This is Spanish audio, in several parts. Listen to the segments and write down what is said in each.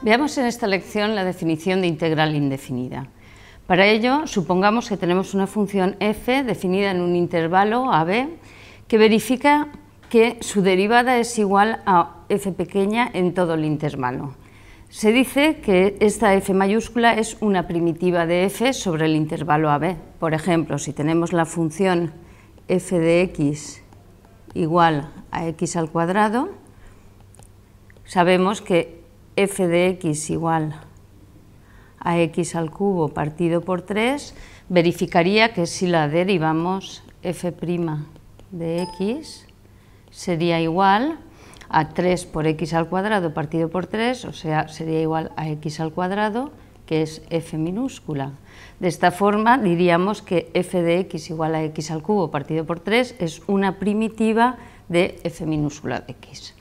Veamos en esta lección la definición de integral indefinida. Para ello, supongamos que tenemos una función f definida en un intervalo AB que verifica que su derivada es igual a f pequeña en todo el intervalo. Se dice que esta f mayúscula es una primitiva de f sobre el intervalo AB. Por ejemplo, si tenemos la función f de x igual a x al cuadrado, sabemos que f de x igual a x al cubo partido por 3, verificaría que si la derivamos f' de x sería igual a 3 por x al cuadrado partido por 3, o sea, sería igual a x al cuadrado, que es f minúscula. De esta forma diríamos que f de x igual a x al cubo partido por 3 es una primitiva de f minúscula de x.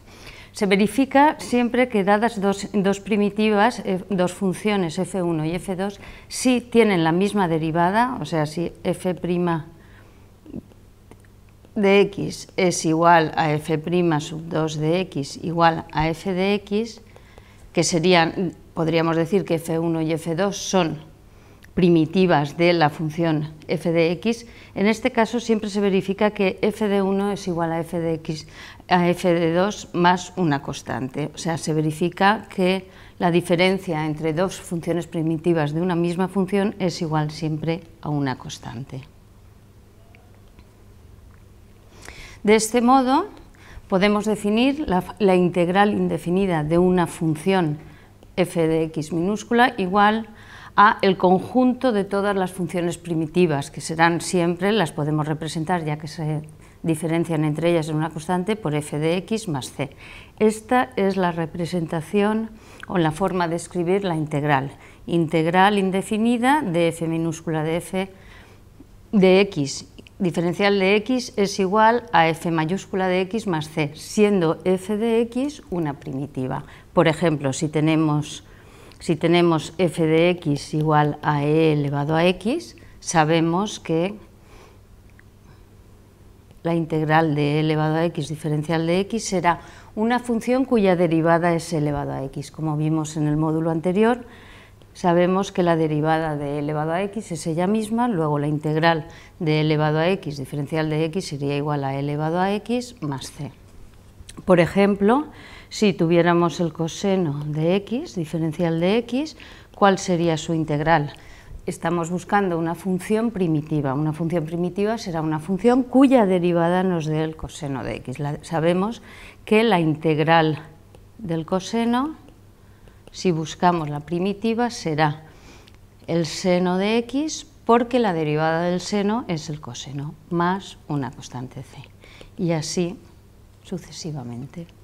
Se verifica siempre que dadas dos, primitivas, eh, dos funciones f1 y f2, si tienen la misma derivada, o sea, si f' de x es igual a f' sub 2 de x igual a f de x, que serían, podríamos decir que f1 y f2 son primitivas de la función f de x, en este caso siempre se verifica que f de 1 es igual a f de a f de 2 más una constante. O sea, se verifica que la diferencia entre dos funciones primitivas de una misma función es igual siempre a una constante. De este modo, podemos definir la, la integral indefinida de una función f de x minúscula igual a el conjunto de todas las funciones primitivas, que serán siempre, las podemos representar ya que se diferencian entre ellas en una constante por f de x más c. Esta es la representación o la forma de escribir la integral, integral indefinida de f minúscula de f de x. Diferencial de x es igual a f mayúscula de x más c, siendo f de x una primitiva. Por ejemplo, si tenemos si tenemos f de x igual a e elevado a x, sabemos que la integral de e elevado a x diferencial de x será una función cuya derivada es e elevado a x. Como vimos en el módulo anterior, sabemos que la derivada de e elevado a x es ella misma, luego la integral de e elevado a x diferencial de x sería igual a e elevado a x más c. Por ejemplo, si tuviéramos el coseno de x, diferencial de x, ¿cuál sería su integral? Estamos buscando una función primitiva. Una función primitiva será una función cuya derivada nos dé el coseno de x. sabemos que la integral del coseno, si buscamos la primitiva, será el seno de x porque la derivada del seno es el coseno, más una constante c. Y así sucesivamente.